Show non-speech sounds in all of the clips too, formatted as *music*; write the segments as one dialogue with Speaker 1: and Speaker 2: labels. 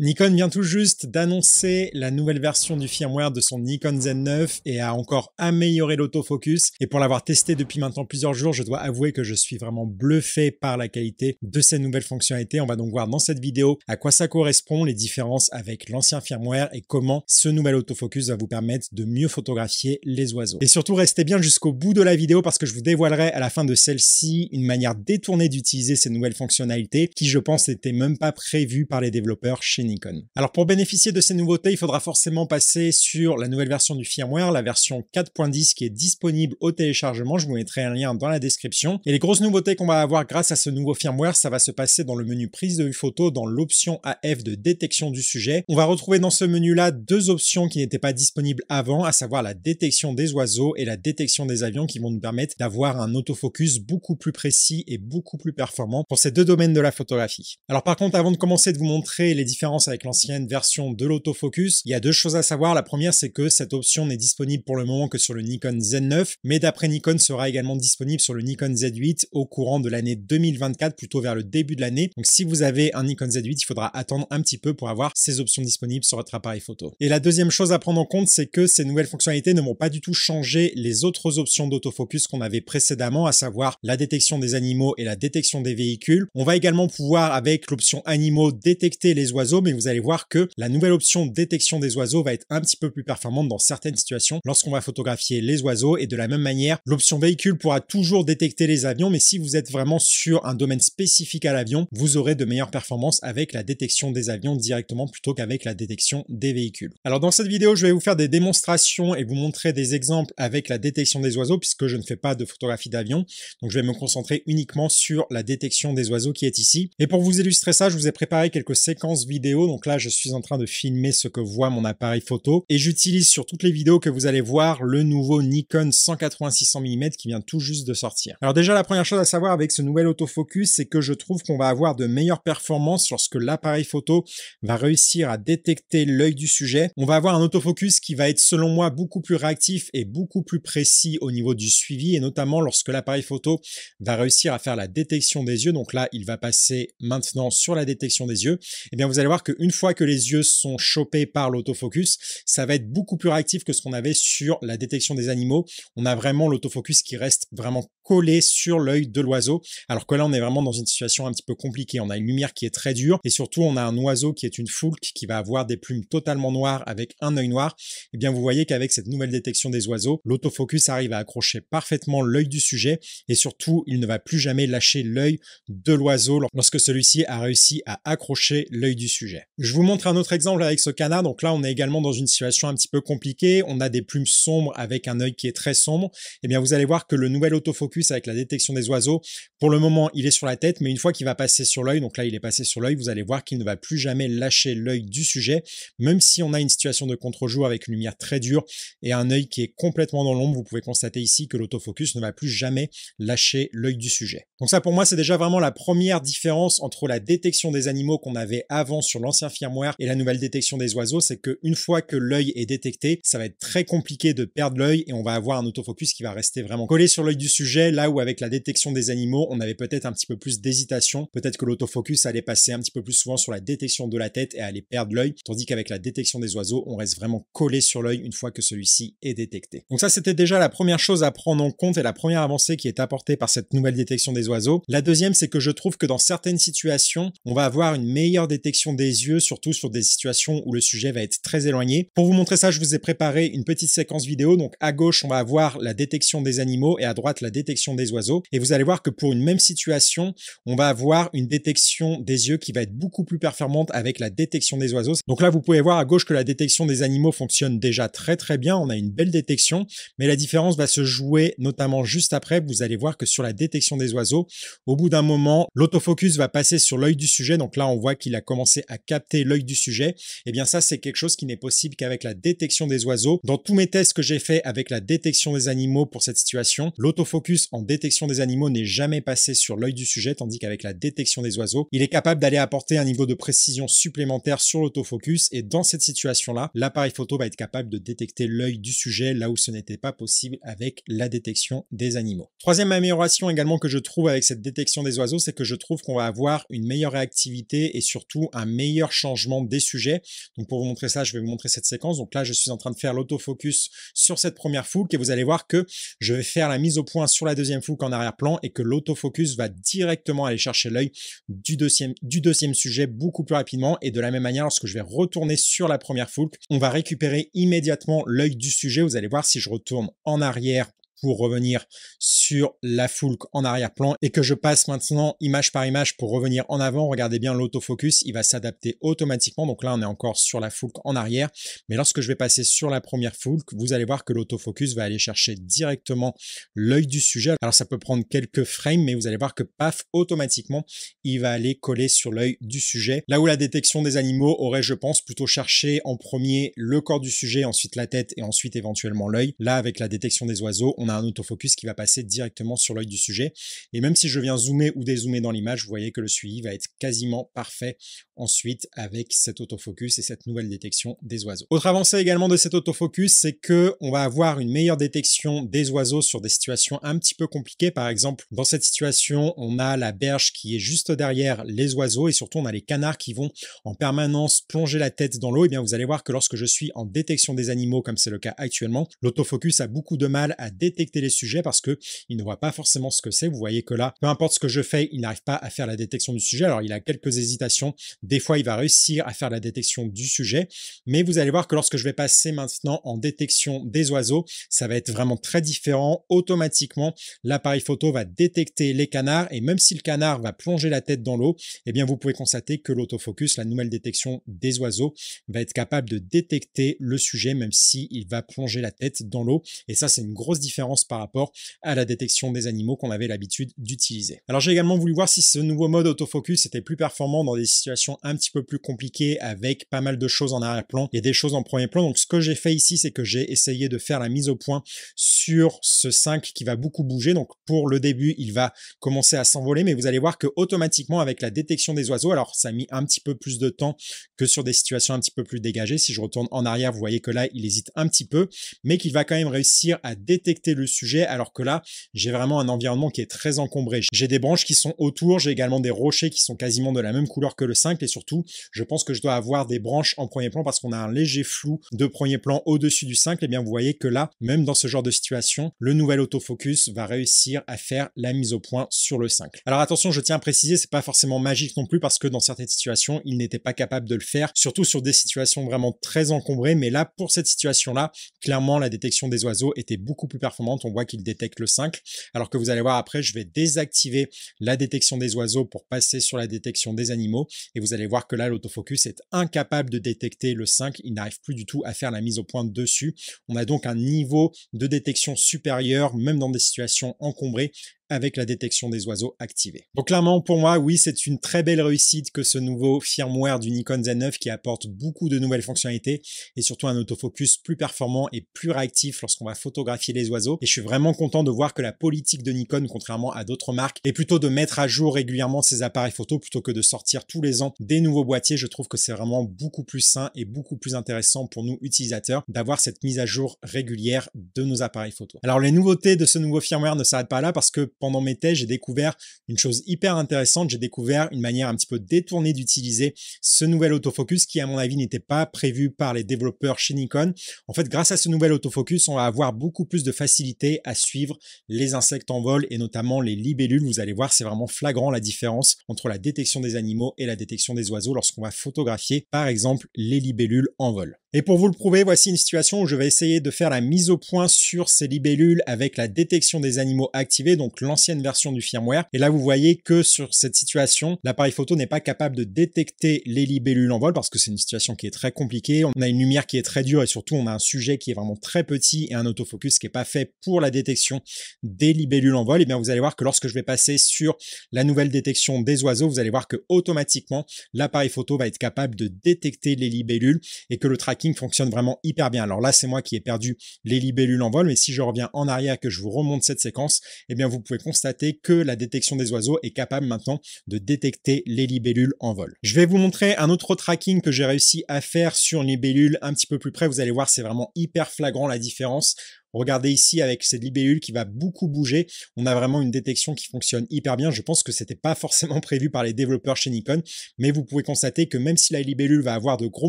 Speaker 1: Nikon vient tout juste d'annoncer la nouvelle version du firmware de son Nikon Z9 et a encore amélioré l'autofocus. Et pour l'avoir testé depuis maintenant plusieurs jours, je dois avouer que je suis vraiment bluffé par la qualité de ces nouvelles fonctionnalités. On va donc voir dans cette vidéo à quoi ça correspond, les différences avec l'ancien firmware et comment ce nouvel autofocus va vous permettre de mieux photographier les oiseaux. Et surtout, restez bien jusqu'au bout de la vidéo parce que je vous dévoilerai à la fin de celle-ci une manière détournée d'utiliser ces nouvelles fonctionnalités qui, je pense, n'était même pas prévues par les développeurs chez Nikon. Alors pour bénéficier de ces nouveautés, il faudra forcément passer sur la nouvelle version du firmware, la version 4.10 qui est disponible au téléchargement. Je vous mettrai un lien dans la description. Et les grosses nouveautés qu'on va avoir grâce à ce nouveau firmware, ça va se passer dans le menu prise de photo, dans l'option AF de détection du sujet. On va retrouver dans ce menu-là deux options qui n'étaient pas disponibles avant, à savoir la détection des oiseaux et la détection des avions qui vont nous permettre d'avoir un autofocus beaucoup plus précis et beaucoup plus performant pour ces deux domaines de la photographie. Alors par contre, avant de commencer de vous montrer les différents avec l'ancienne version de l'autofocus. Il y a deux choses à savoir. La première, c'est que cette option n'est disponible pour le moment que sur le Nikon Z9, mais d'après Nikon sera également disponible sur le Nikon Z8 au courant de l'année 2024, plutôt vers le début de l'année. Donc si vous avez un Nikon Z8, il faudra attendre un petit peu pour avoir ces options disponibles sur votre appareil photo. Et la deuxième chose à prendre en compte, c'est que ces nouvelles fonctionnalités ne vont pas du tout changer les autres options d'autofocus qu'on avait précédemment, à savoir la détection des animaux et la détection des véhicules. On va également pouvoir, avec l'option animaux, détecter les oiseaux, mais vous allez voir que la nouvelle option détection des oiseaux va être un petit peu plus performante dans certaines situations lorsqu'on va photographier les oiseaux et de la même manière, l'option véhicule pourra toujours détecter les avions, mais si vous êtes vraiment sur un domaine spécifique à l'avion, vous aurez de meilleures performances avec la détection des avions directement plutôt qu'avec la détection des véhicules. Alors dans cette vidéo, je vais vous faire des démonstrations et vous montrer des exemples avec la détection des oiseaux puisque je ne fais pas de photographie d'avion. Donc je vais me concentrer uniquement sur la détection des oiseaux qui est ici. Et pour vous illustrer ça, je vous ai préparé quelques séquences vidéo donc là, je suis en train de filmer ce que voit mon appareil photo et j'utilise sur toutes les vidéos que vous allez voir le nouveau Nikon 186 mm qui vient tout juste de sortir. Alors déjà, la première chose à savoir avec ce nouvel autofocus, c'est que je trouve qu'on va avoir de meilleures performances lorsque l'appareil photo va réussir à détecter l'œil du sujet. On va avoir un autofocus qui va être selon moi beaucoup plus réactif et beaucoup plus précis au niveau du suivi et notamment lorsque l'appareil photo va réussir à faire la détection des yeux. Donc là, il va passer maintenant sur la détection des yeux. Et eh bien, vous allez voir que une fois que les yeux sont chopés par l'autofocus, ça va être beaucoup plus réactif que ce qu'on avait sur la détection des animaux. On a vraiment l'autofocus qui reste vraiment collé sur l'œil de l'oiseau, alors que là on est vraiment dans une situation un petit peu compliquée. On a une lumière qui est très dure et surtout on a un oiseau qui est une foule qui va avoir des plumes totalement noires avec un œil noir. Et eh bien vous voyez qu'avec cette nouvelle détection des oiseaux, l'autofocus arrive à accrocher parfaitement l'œil du sujet et surtout il ne va plus jamais lâcher l'œil de l'oiseau lorsque celui-ci a réussi à accrocher l'œil du sujet. Je vous montre un autre exemple avec ce canard. Donc là, on est également dans une situation un petit peu compliquée. On a des plumes sombres avec un œil qui est très sombre. Et eh bien, vous allez voir que le nouvel autofocus avec la détection des oiseaux, pour le moment, il est sur la tête, mais une fois qu'il va passer sur l'œil, donc là, il est passé sur l'œil, vous allez voir qu'il ne va plus jamais lâcher l'œil du sujet, même si on a une situation de contre-jour avec une lumière très dure et un œil qui est complètement dans l'ombre. Vous pouvez constater ici que l'autofocus ne va plus jamais lâcher l'œil du sujet. Donc ça, pour moi, c'est déjà vraiment la première différence entre la détection des animaux qu'on avait avant sur l'ancien firmware et la nouvelle détection des oiseaux, c'est que une fois que l'œil est détecté, ça va être très compliqué de perdre l'œil et on va avoir un autofocus qui va rester vraiment collé sur l'œil du sujet, là où avec la détection des animaux, on avait peut-être un petit peu plus d'hésitation, peut-être que l'autofocus allait passer un petit peu plus souvent sur la détection de la tête et aller perdre l'œil, tandis qu'avec la détection des oiseaux, on reste vraiment collé sur l'œil une fois que celui-ci est détecté. Donc ça, c'était déjà la première chose à prendre en compte et la première avancée qui est apportée par cette nouvelle détection des oiseaux. La deuxième, c'est que je trouve que dans certaines situations, on va avoir une meilleure détection des yeux, surtout sur des situations où le sujet va être très éloigné. Pour vous montrer ça, je vous ai préparé une petite séquence vidéo. Donc à gauche, on va avoir la détection des animaux et à droite, la détection des oiseaux. Et vous allez voir que pour une même situation, on va avoir une détection des yeux qui va être beaucoup plus performante avec la détection des oiseaux. Donc là, vous pouvez voir à gauche que la détection des animaux fonctionne déjà très très bien. On a une belle détection, mais la différence va se jouer notamment juste après. Vous allez voir que sur la détection des oiseaux, au bout d'un moment, l'autofocus va passer sur l'œil du sujet. Donc là, on voit qu'il a commencé à capter l'œil du sujet, et eh bien ça c'est quelque chose qui n'est possible qu'avec la détection des oiseaux. Dans tous mes tests que j'ai fait avec la détection des animaux pour cette situation, l'autofocus en détection des animaux n'est jamais passé sur l'œil du sujet, tandis qu'avec la détection des oiseaux, il est capable d'aller apporter un niveau de précision supplémentaire sur l'autofocus. Et dans cette situation-là, l'appareil photo va être capable de détecter l'œil du sujet là où ce n'était pas possible avec la détection des animaux. Troisième amélioration également que je trouve avec cette détection des oiseaux, c'est que je trouve qu'on va avoir une meilleure réactivité et surtout un meilleur changement des sujets. Donc pour vous montrer ça, je vais vous montrer cette séquence. Donc là, je suis en train de faire l'autofocus sur cette première foule et vous allez voir que je vais faire la mise au point sur la deuxième foule en arrière-plan et que l'autofocus va directement aller chercher l'œil du deuxième, du deuxième sujet beaucoup plus rapidement. Et de la même manière, lorsque je vais retourner sur la première foule on va récupérer immédiatement l'œil du sujet. Vous allez voir si je retourne en arrière pour revenir sur la foule en arrière-plan et que je passe maintenant image par image pour revenir en avant, regardez bien l'autofocus, il va s'adapter automatiquement. Donc là, on est encore sur la foule en arrière. Mais lorsque je vais passer sur la première foule, vous allez voir que l'autofocus va aller chercher directement l'œil du sujet. Alors ça peut prendre quelques frames, mais vous allez voir que paf, automatiquement, il va aller coller sur l'œil du sujet. Là où la détection des animaux aurait, je pense, plutôt cherché en premier le corps du sujet, ensuite la tête et ensuite éventuellement l'œil. Là, avec la détection des oiseaux, on on a un autofocus qui va passer directement sur l'œil du sujet. Et même si je viens zoomer ou dézoomer dans l'image, vous voyez que le suivi va être quasiment parfait ensuite avec cet autofocus et cette nouvelle détection des oiseaux. Autre avancée également de cet autofocus, c'est que on va avoir une meilleure détection des oiseaux sur des situations un petit peu compliquées. Par exemple, dans cette situation, on a la berge qui est juste derrière les oiseaux et surtout on a les canards qui vont en permanence plonger la tête dans l'eau. Et eh bien vous allez voir que lorsque je suis en détection des animaux, comme c'est le cas actuellement, l'autofocus a beaucoup de mal à détecter détecter les sujets parce que il ne voit pas forcément ce que c'est. Vous voyez que là, peu importe ce que je fais, il n'arrive pas à faire la détection du sujet. Alors il a quelques hésitations. Des fois, il va réussir à faire la détection du sujet, mais vous allez voir que lorsque je vais passer maintenant en détection des oiseaux, ça va être vraiment très différent. Automatiquement, l'appareil photo va détecter les canards et même si le canard va plonger la tête dans l'eau, et eh bien vous pouvez constater que l'autofocus, la nouvelle détection des oiseaux, va être capable de détecter le sujet même s'il va plonger la tête dans l'eau. Et ça, c'est une grosse différence par rapport à la détection des animaux qu'on avait l'habitude d'utiliser. Alors j'ai également voulu voir si ce nouveau mode autofocus était plus performant dans des situations un petit peu plus compliquées avec pas mal de choses en arrière-plan et des choses en premier plan. Donc ce que j'ai fait ici, c'est que j'ai essayé de faire la mise au point sur ce 5 qui va beaucoup bouger. Donc pour le début, il va commencer à s'envoler, mais vous allez voir que automatiquement avec la détection des oiseaux, alors ça a mis un petit peu plus de temps que sur des situations un petit peu plus dégagées. Si je retourne en arrière, vous voyez que là, il hésite un petit peu, mais qu'il va quand même réussir à détecter le sujet, alors que là, j'ai vraiment un environnement qui est très encombré. J'ai des branches qui sont autour, j'ai également des rochers qui sont quasiment de la même couleur que le 5, et surtout, je pense que je dois avoir des branches en premier plan parce qu'on a un léger flou de premier plan au-dessus du 5, et eh bien vous voyez que là, même dans ce genre de situation, le nouvel autofocus va réussir à faire la mise au point sur le 5. Alors attention, je tiens à préciser, c'est pas forcément magique non plus parce que dans certaines situations, il n'était pas capable de le faire, surtout sur des situations vraiment très encombrées, mais là, pour cette situation-là, clairement, la détection des oiseaux était beaucoup plus performante on voit qu'il détecte le 5. Alors que vous allez voir après, je vais désactiver la détection des oiseaux pour passer sur la détection des animaux. Et vous allez voir que là, l'autofocus est incapable de détecter le 5. Il n'arrive plus du tout à faire la mise au point dessus. On a donc un niveau de détection supérieur, même dans des situations encombrées, avec la détection des oiseaux activée. Donc clairement, pour moi, oui, c'est une très belle réussite que ce nouveau firmware du Nikon Z9 qui apporte beaucoup de nouvelles fonctionnalités et surtout un autofocus plus performant et plus réactif lorsqu'on va photographier les oiseaux. Et je suis vraiment content de voir que la politique de Nikon, contrairement à d'autres marques, est plutôt de mettre à jour régulièrement ses appareils photo plutôt que de sortir tous les ans des nouveaux boîtiers. Je trouve que c'est vraiment beaucoup plus sain et beaucoup plus intéressant pour nous utilisateurs d'avoir cette mise à jour régulière de nos appareils photo. Alors les nouveautés de ce nouveau firmware ne s'arrêtent pas là parce que pendant mes tests, j'ai découvert une chose hyper intéressante. J'ai découvert une manière un petit peu détournée d'utiliser ce nouvel autofocus qui, à mon avis, n'était pas prévu par les développeurs chez Nikon. En fait, grâce à ce nouvel autofocus, on va avoir beaucoup plus de facilité à suivre les insectes en vol et notamment les libellules. Vous allez voir, c'est vraiment flagrant la différence entre la détection des animaux et la détection des oiseaux lorsqu'on va photographier, par exemple, les libellules en vol. Et pour vous le prouver, voici une situation où je vais essayer de faire la mise au point sur ces libellules avec la détection des animaux activés, donc l'ancienne version du firmware. Et là, vous voyez que sur cette situation, l'appareil photo n'est pas capable de détecter les libellules en vol parce que c'est une situation qui est très compliquée. On a une lumière qui est très dure et surtout, on a un sujet qui est vraiment très petit et un autofocus qui n'est pas fait pour la détection des libellules en vol. Et bien, vous allez voir que lorsque je vais passer sur la nouvelle détection des oiseaux, vous allez voir que automatiquement, l'appareil photo va être capable de détecter les libellules et que le tracking fonctionne vraiment hyper bien. Alors là, c'est moi qui ai perdu les libellules en vol, mais si je reviens en arrière que je vous remonte cette séquence, eh bien, vous pouvez constater que la détection des oiseaux est capable maintenant de détecter les libellules en vol. Je vais vous montrer un autre tracking que j'ai réussi à faire sur les libellules un petit peu plus près. Vous allez voir, c'est vraiment hyper flagrant la différence Regardez ici avec cette libellule qui va beaucoup bouger. On a vraiment une détection qui fonctionne hyper bien. Je pense que c'était pas *laughs* forcément prévu par les développeurs chez Nikon, mais vous pouvez constater que même si la libellule va avoir de gros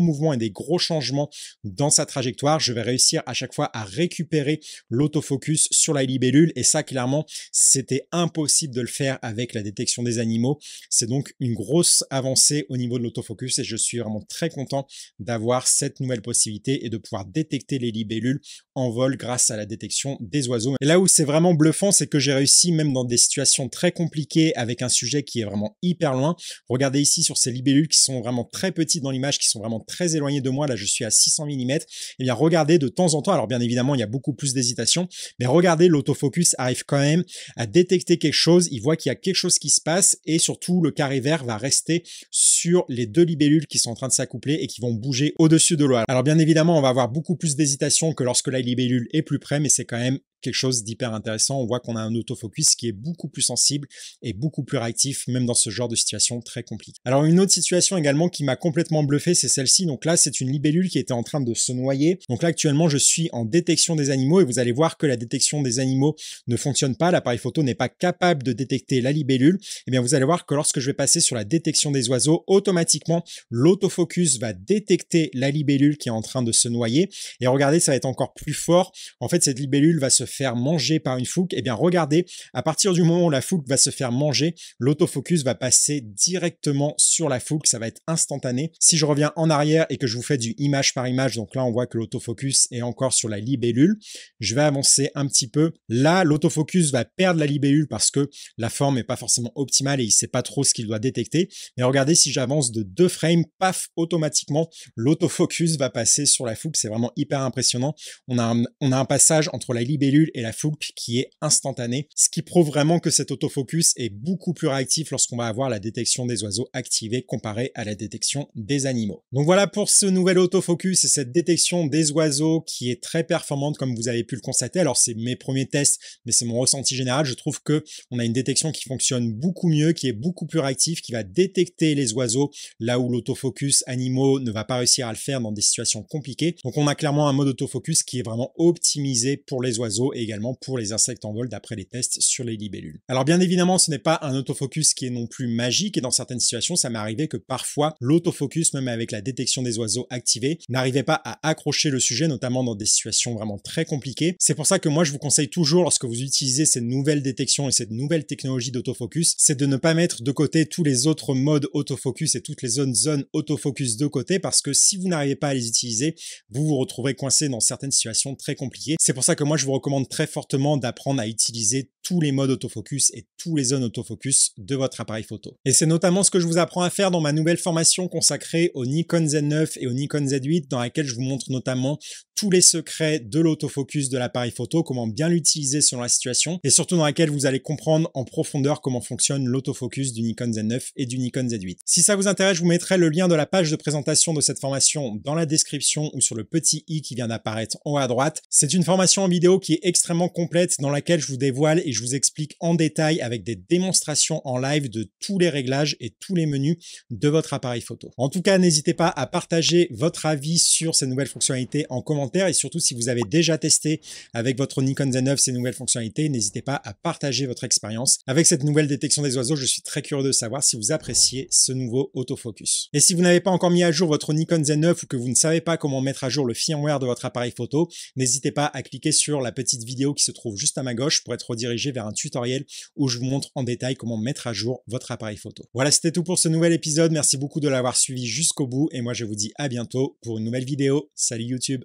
Speaker 1: mouvements et des gros changements dans sa trajectoire, je vais réussir à chaque fois à récupérer l'autofocus sur la libellule. Et ça, clairement, c'était impossible de le faire avec la détection des animaux. C'est donc une grosse avancée au niveau de l'autofocus et je suis vraiment très content d'avoir cette nouvelle possibilité et de pouvoir détecter les libellules vol grâce à la détection des oiseaux. là où c'est vraiment bluffant, c'est que j'ai réussi même dans des situations très compliquées avec un sujet qui est vraiment hyper loin. Regardez ici sur ces libellules qui sont vraiment très petites dans l'image, qui sont vraiment très éloignées de moi. Là, je suis à 600 mm. Et bien, regardez de temps en temps. Alors, bien évidemment, il y a beaucoup plus d'hésitation, mais regardez, l'autofocus arrive quand même à détecter quelque chose. Il voit qu'il y a quelque chose qui se passe et surtout, le carré vert va rester sur les deux libellules qui sont en train de s'accoupler et qui vont bouger au-dessus de l'eau. Alors, bien évidemment, on va avoir beaucoup plus d'hésitation que lorsque la libellule est plus près, mais c'est quand même quelque chose d'hyper intéressant. On voit qu'on a un autofocus qui est beaucoup plus sensible et beaucoup plus réactif, même dans ce genre de situation très compliquée. Alors une autre situation également qui m'a complètement bluffé, c'est celle-ci. Donc là, c'est une libellule qui était en train de se noyer. Donc là, actuellement, je suis en détection des animaux et vous allez voir que la détection des animaux ne fonctionne pas. L'appareil photo n'est pas capable de détecter la libellule. Et eh bien, vous allez voir que lorsque je vais passer sur la détection des oiseaux, automatiquement, l'autofocus va détecter la libellule qui est en train de se noyer. Et regardez, ça va être encore plus fort. En fait, cette libellule va se faire manger par une fouque et eh bien regardez, à partir du moment où la fouque va se faire manger, l'autofocus va passer directement sur la fouque ça va être instantané. Si je reviens en arrière et que je vous fais du image par image, donc là on voit que l'autofocus est encore sur la libellule, je vais avancer un petit peu. Là, l'autofocus va perdre la libellule parce que la forme n'est pas forcément optimale et il sait pas trop ce qu'il doit détecter. Mais regardez, si j'avance de deux frames, paf, automatiquement, l'autofocus va passer sur la fouque C'est vraiment hyper impressionnant. On a, on a un passage entre la libellule et la foule qui est instantanée, ce qui prouve vraiment que cet autofocus est beaucoup plus réactif lorsqu'on va avoir la détection des oiseaux activée comparé à la détection des animaux. Donc voilà pour ce nouvel autofocus et cette détection des oiseaux qui est très performante comme vous avez pu le constater. Alors c'est mes premiers tests, mais c'est mon ressenti général. Je trouve que on a une détection qui fonctionne beaucoup mieux, qui est beaucoup plus réactive, qui va détecter les oiseaux là où l'autofocus animaux ne va pas réussir à le faire dans des situations compliquées. Donc on a clairement un mode autofocus qui est vraiment optimisé pour les oiseaux également pour les insectes en vol d'après les tests sur les libellules. Alors bien évidemment, ce n'est pas un autofocus qui est non plus magique et dans certaines situations, ça m'est arrivé que parfois l'autofocus, même avec la détection des oiseaux activés n'arrivait pas à accrocher le sujet, notamment dans des situations vraiment très compliquées. C'est pour ça que moi, je vous conseille toujours, lorsque vous utilisez cette nouvelle détection et cette nouvelle technologie d'autofocus, c'est de ne pas mettre de côté tous les autres modes autofocus et toutes les zones zones autofocus de côté parce que si vous n'arrivez pas à les utiliser, vous vous retrouverez coincé dans certaines situations très compliquées. C'est pour ça que moi, je vous recommande très fortement d'apprendre à utiliser tous les modes autofocus et tous les zones autofocus de votre appareil photo. Et c'est notamment ce que je vous apprends à faire dans ma nouvelle formation consacrée au Nikon Z9 et au Nikon Z8 dans laquelle je vous montre notamment tous les secrets de l'autofocus de l'appareil photo, comment bien l'utiliser selon la situation et surtout dans laquelle vous allez comprendre en profondeur comment fonctionne l'autofocus du Nikon Z9 et du Nikon Z8. Si ça vous intéresse, je vous mettrai le lien de la page de présentation de cette formation dans la description ou sur le petit i qui vient d'apparaître en haut à droite. C'est une formation en vidéo qui est extrêmement complète dans laquelle je vous dévoile et je vous explique en détail avec des démonstrations en live de tous les réglages et tous les menus de votre appareil photo. En tout cas, n'hésitez pas à partager votre avis sur ces nouvelles fonctionnalités en commentaire et surtout si vous avez déjà testé avec votre Nikon Z9 ces nouvelles fonctionnalités, n'hésitez pas à partager votre expérience. Avec cette nouvelle détection des oiseaux, je suis très curieux de savoir si vous appréciez ce nouveau autofocus. Et si vous n'avez pas encore mis à jour votre Nikon Z9 ou que vous ne savez pas comment mettre à jour le firmware de votre appareil photo, n'hésitez pas à cliquer sur la petite vidéo qui se trouve juste à ma gauche pour être redirigé vers un tutoriel où je vous montre en détail comment mettre à jour votre appareil photo. Voilà, c'était tout pour ce nouvel épisode. Merci beaucoup de l'avoir suivi jusqu'au bout et moi je vous dis à bientôt pour une nouvelle vidéo. Salut YouTube